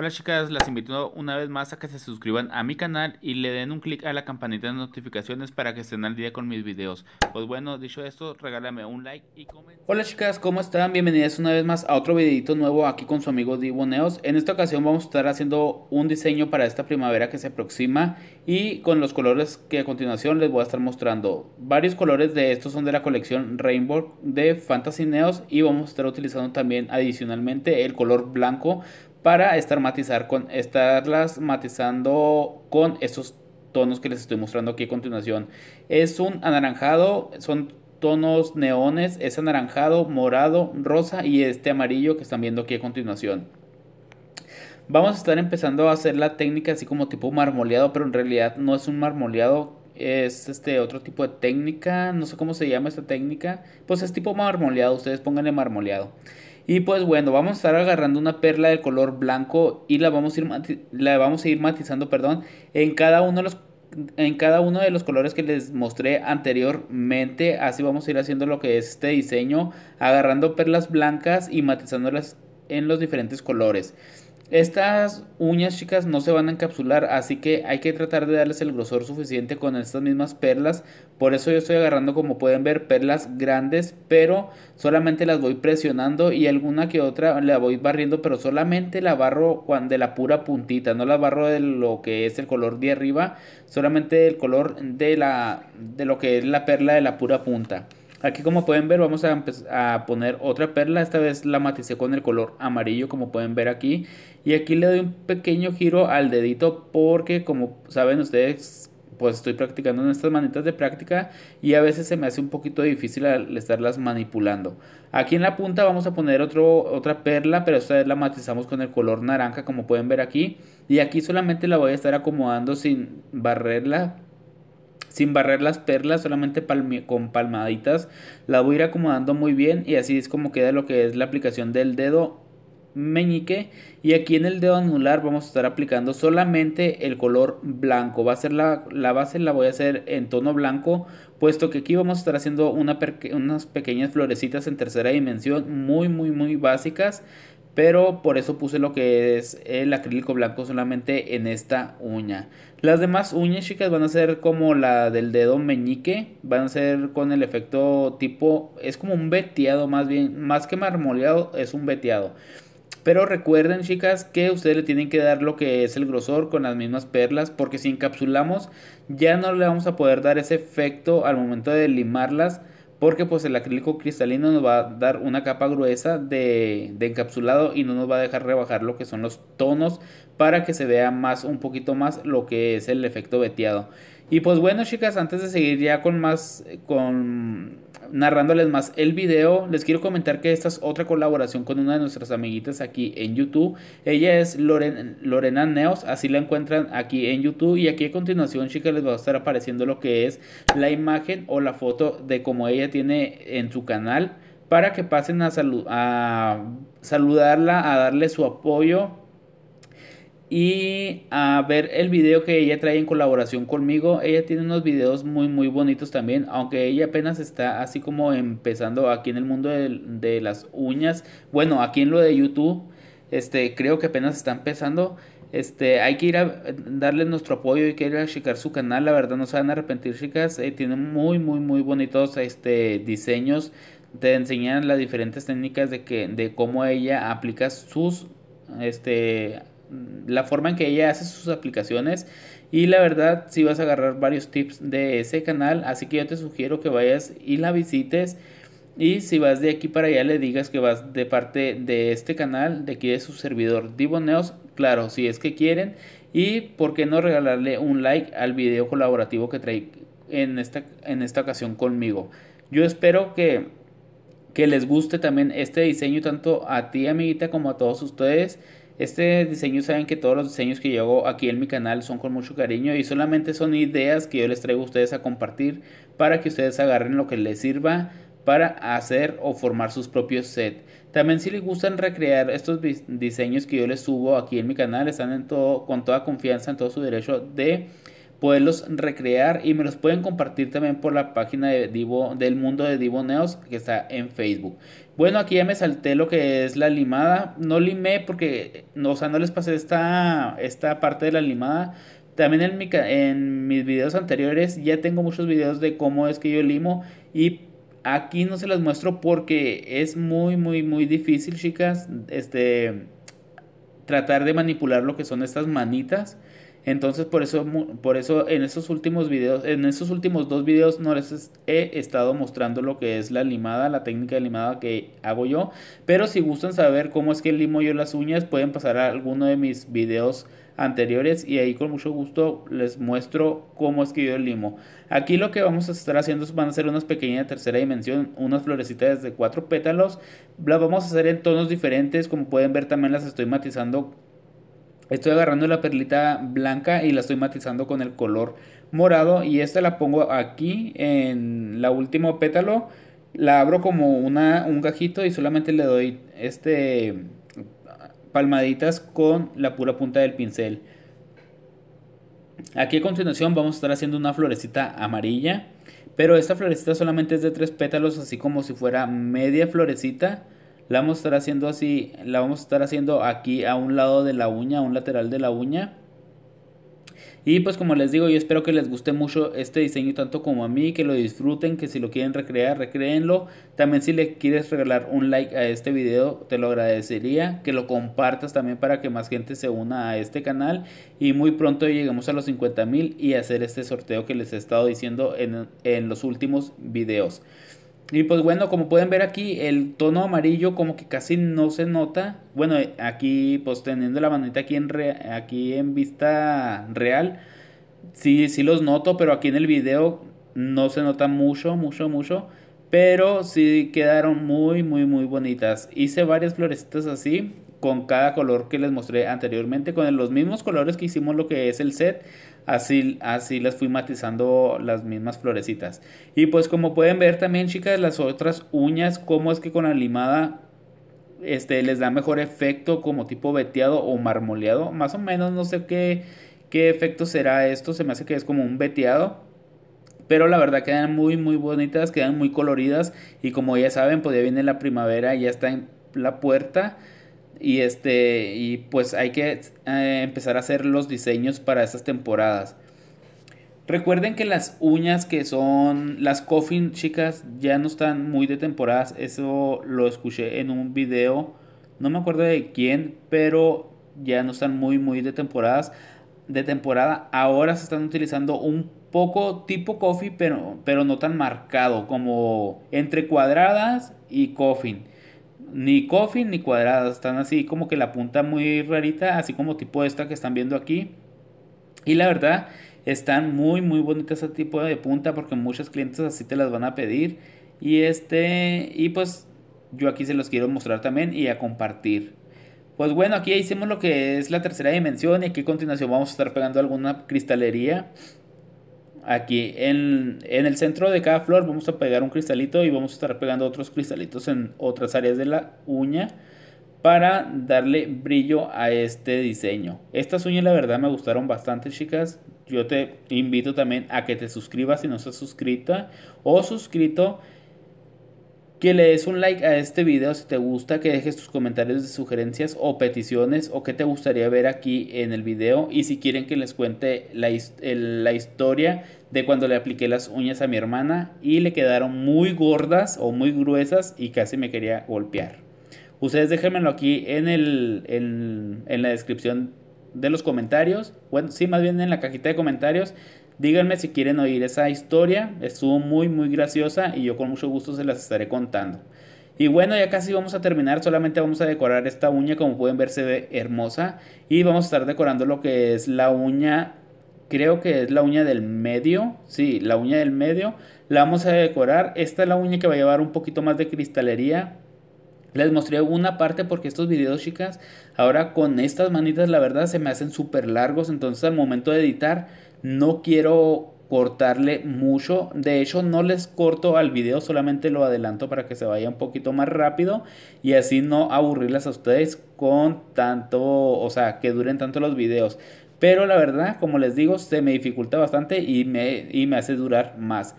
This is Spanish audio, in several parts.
Hola chicas, las invito una vez más a que se suscriban a mi canal y le den un clic a la campanita de notificaciones para que estén al día con mis videos. Pues bueno, dicho esto, regálame un like y comenten. Hola chicas, ¿cómo están? Bienvenidas una vez más a otro videito nuevo aquí con su amigo Divo Neos. En esta ocasión vamos a estar haciendo un diseño para esta primavera que se aproxima y con los colores que a continuación les voy a estar mostrando. Varios colores de estos son de la colección Rainbow de Fantasy Neos y vamos a estar utilizando también adicionalmente el color blanco para estar, con, estarlas matizando con esos tonos que les estoy mostrando aquí a continuación. Es un anaranjado, son tonos neones, es anaranjado, morado, rosa y este amarillo que están viendo aquí a continuación. Vamos a estar empezando a hacer la técnica así como tipo marmoleado, pero en realidad no es un marmoleado, es este otro tipo de técnica, no sé cómo se llama esta técnica, pues es tipo marmoleado, ustedes pónganle marmoleado. Y pues bueno, vamos a estar agarrando una perla de color blanco y la vamos a ir, la vamos a ir matizando perdón, en, cada uno de los, en cada uno de los colores que les mostré anteriormente. Así vamos a ir haciendo lo que es este diseño, agarrando perlas blancas y matizándolas en los diferentes colores. Estas uñas chicas no se van a encapsular, así que hay que tratar de darles el grosor suficiente con estas mismas perlas. Por eso yo estoy agarrando como pueden ver perlas grandes, pero solamente las voy presionando y alguna que otra la voy barriendo, pero solamente la barro de la pura puntita, no la barro de lo que es el color de arriba, solamente el color de, la, de lo que es la perla de la pura punta. Aquí como pueden ver vamos a, poner otra perla, esta vez la maticé con el color amarillo como pueden ver aquí. Y aquí le doy un pequeño giro al dedito porque como saben ustedes pues estoy practicando en estas manitas de práctica y a veces se me hace un poquito difícil al estarlas manipulando. Aquí en la punta vamos a poner otro, otra perla, pero esta vez la matizamos con el color naranja como pueden ver aquí. Y aquí solamente la voy a estar acomodando sin barrerla sin barrer las perlas, solamente con palmaditas, la voy a ir acomodando muy bien y así es como queda lo que es la aplicación del dedo meñique y aquí en el dedo anular vamos a estar aplicando solamente el color blanco va a ser la, base la voy a hacer en tono blanco puesto que aquí vamos a estar haciendo unas pequeñas florecitas en tercera dimensión muy muy muy básicas pero por eso puse lo que es el acrílico blanco solamente en esta uña. Las demás uñas, chicas, van a ser como la del dedo meñique, van a ser con el efecto tipo, es como un veteado más bien, más que marmoleado, es un veteado. Pero recuerden, chicas, que ustedes le tienen que dar lo que es el grosor con las mismas perlas, porque si encapsulamos ya no le vamos a poder dar ese efecto al momento de limarlas porque pues el acrílico cristalino nos va a dar una capa gruesa de, de, encapsulado y no nos va a dejar rebajar lo que son los tonos para que se vea más un poquito más lo que es el efecto veteado y pues bueno, chicas, antes de seguir ya con más, con narrándoles más el video, les quiero comentar que esta es otra colaboración con una de nuestras amiguitas aquí en YouTube. Ella es Lorena Neos, así la encuentran aquí en YouTube. Y aquí a continuación, chicas, les va a estar apareciendo lo que es la imagen o la foto de como ella tiene en su canal para que pasen a saludarla, a darle su apoyo y a ver el video que ella trae en colaboración conmigo. Ella tiene unos videos muy muy bonitos también, aunque ella apenas está así como empezando aquí en el mundo de, las uñas. Bueno, aquí en lo de YouTube, este creo que apenas está empezando. Este, hay que ir a darle nuestro apoyo y que ir a checar su canal, la verdad no se van a arrepentir, chicas. Eh, tiene muy muy muy bonitos este diseños. Te enseñan las diferentes técnicas de que de cómo ella aplica sus este Mm, la forma en que ella hace sus aplicaciones y la verdad si vas a agarrar varios tips de ese canal así que yo te sugiero que vayas y la visites y si vas de aquí para allá le digas que vas de parte de este canal de aquí de su servidor Divoneos claro si es que quieren y por qué no regalarle un like al video colaborativo que trae en esta, en esta ocasión conmigo yo espero que que les guste también este diseño tanto a ti amiguita como a todos ustedes este diseño, saben que todos los diseños que yo hago aquí en mi canal son con mucho cariño y solamente son ideas que yo les traigo a ustedes a compartir para que ustedes agarren lo que les sirva para hacer o formar sus propios sets. También si les gustan recrear estos diseños que yo les subo aquí en mi canal, están en todo, con toda confianza, en todo su derecho de poderlos recrear y me los pueden compartir también por la página de Divo, del mundo de Divo Neos que está en Facebook. Bueno, aquí ya me salté lo que es la limada. No limé porque, no, o sea, no les pasé esta, esta parte de la limada. También en, en mis videos anteriores ya tengo muchos videos de cómo es que yo limo y aquí no se las muestro porque es muy, muy, muy difícil, chicas, este, tratar de manipular lo que son estas manitas. Entonces por eso, por eso en estos últimos videos, en estos últimos dos videos no les he estado mostrando lo que es la limada, la técnica de limada que hago yo. Pero si gustan saber cómo es que limo yo las uñas, pueden pasar a alguno de mis videos anteriores y ahí con mucho gusto les muestro cómo es que yo limo. Aquí lo que vamos a estar haciendo es van a ser unas pequeñas tercera dimensión, unas florecitas de cuatro pétalos. Las vamos a hacer en tonos diferentes, como pueden ver también las estoy matizando Estoy agarrando la perlita blanca y la estoy matizando con el color morado y esta la pongo aquí en la último pétalo. La abro como una, un gajito y solamente le doy este palmaditas con la pura punta del pincel. Aquí a continuación vamos a estar haciendo una florecita amarilla, pero esta florecita solamente es de tres pétalos, así como si fuera media florecita. La vamos a estar haciendo así, la vamos a estar haciendo aquí a un lado de la uña, a un lateral de la uña. Y pues como les digo, yo espero que les guste mucho este diseño tanto como a mí, que lo disfruten, que si lo quieren recrear, recréenlo. También si le quieres regalar un like a este video, te lo agradecería. Que lo compartas también para que más gente se una a este canal. Y muy pronto lleguemos a los 50 mil y hacer este sorteo que les he estado diciendo en, en los últimos videos. Y pues bueno, como pueden ver aquí, el tono amarillo como que casi no se nota. Bueno, eh, aquí pues teniendo la manita aquí en, aquí en vista real, sí, sí los noto, pero aquí en el video no se nota mucho, mucho, mucho. Pero sí quedaron muy, muy, muy bonitas. Hice varias florecitas así con cada color que les mostré anteriormente, con los mismos colores que hicimos lo que es el set, así, así las fui matizando las mismas florecitas. Y pues como pueden ver también chicas, las otras uñas, como es que con la limada este, les da mejor efecto como tipo veteado o marmoleado, más o menos no sé qué, qué efecto será esto, se me hace que es como un veteado, pero la verdad quedan muy muy bonitas, quedan muy coloridas y como ya saben, pues ya viene la primavera, ya está en la puerta y este, y pues hay que eh, empezar a hacer los diseños para estas temporadas. Recuerden que las uñas que son las coffin, chicas, ya no están muy de temporadas. Eso lo escuché en un video. No me acuerdo de quién, pero ya no están muy muy de temporadas. De temporada ahora se están utilizando un poco tipo coffee, pero, pero no tan marcado como entre cuadradas y coffin ni coffin ni cuadradas, están así como que la punta muy rarita, así como tipo esta que están viendo aquí. Y la verdad, están muy muy bonitas ese tipo de punta porque muchos clientes así te las van a pedir. Y este, y pues yo aquí se los quiero mostrar también y a compartir. Pues bueno, aquí hicimos lo que es la tercera dimensión y aquí a continuación vamos a estar pegando alguna cristalería aquí en, el centro de cada flor vamos a pegar un cristalito y vamos a estar pegando otros cristalitos en otras áreas de la uña para darle brillo a este diseño. Estas uñas la verdad me gustaron bastante chicas. Yo te invito también a que te suscribas si no estás suscrita o suscrito que le des un like a este video si te gusta, que dejes tus comentarios de sugerencias o peticiones o qué te gustaría ver aquí en el video y si quieren que les cuente la, historia de cuando le apliqué las uñas a mi hermana y le quedaron muy gordas o muy gruesas y casi me quería golpear. Ustedes déjenmelo aquí en, el, en, en la descripción de los comentarios, bueno, sí, más bien en la cajita de comentarios Díganme si quieren oír esa historia, estuvo muy muy graciosa y yo con mucho gusto se las estaré contando. Y bueno, ya casi vamos a terminar, solamente vamos a decorar esta uña, como pueden ver se ve hermosa. Y vamos a estar decorando lo que es la uña, creo que es la uña del medio, sí, la uña del medio. La vamos a decorar, esta es la uña que va a llevar un poquito más de cristalería. Les mostré una parte porque estos videos, chicas, ahora con estas manitas la verdad se me hacen súper largos, entonces al momento de editar no quiero cortarle mucho. De hecho, no les corto al video, solamente lo adelanto para que se vaya un poquito más rápido y así no aburrirlas a ustedes con tanto, o sea, que duren tanto los videos. Pero la verdad, como les digo, se me dificulta bastante y me, me hace durar más.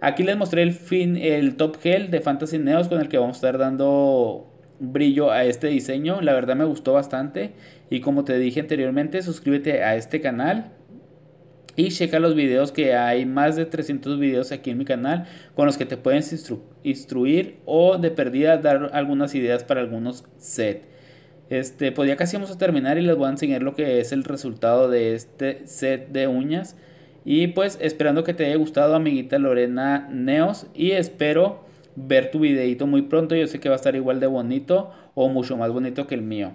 Aquí les mostré el, fin, el top gel de Fantasy Neos con el que vamos a estar dando brillo a este diseño. La verdad me gustó bastante. Y como te dije anteriormente, suscríbete a este canal y checa los videos que hay más de 300 videos aquí en mi canal con los que te puedes instruir o de perdida dar algunas ideas para algunos sets. Este, pues ya casi vamos a terminar y les voy a enseñar lo que es el resultado de este set de uñas. Y pues esperando que te haya gustado amiguita Lorena Neos y espero ver tu videito muy pronto. Yo sé que va a estar igual de bonito o mucho más bonito que el mío.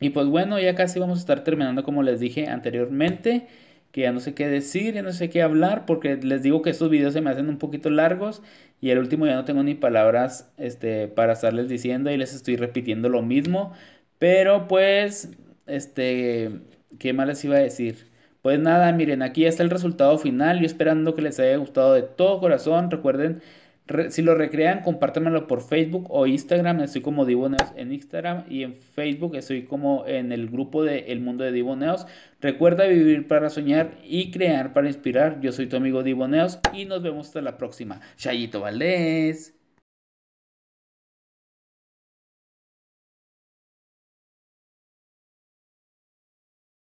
Y pues bueno, ya casi vamos a estar terminando como les dije anteriormente que ya no sé qué decir, ya no sé qué hablar, porque les digo que estos videos se me hacen un poquito largos y el último ya no tengo ni palabras este, para estarles diciendo y les estoy repitiendo lo mismo. Pero pues, este, ¿qué más les iba a decir? Pues nada, miren, aquí está el resultado final. Yo esperando que les haya gustado de todo corazón. Recuerden si lo recrean, compártanmelo por Facebook o Instagram. Estoy como Diboneos en Instagram y en Facebook estoy como en el grupo de El Mundo de Diboneos. Recuerda vivir para soñar y crear para inspirar. Yo soy tu amigo Diboneos y nos vemos hasta la próxima. Chayito Valdés.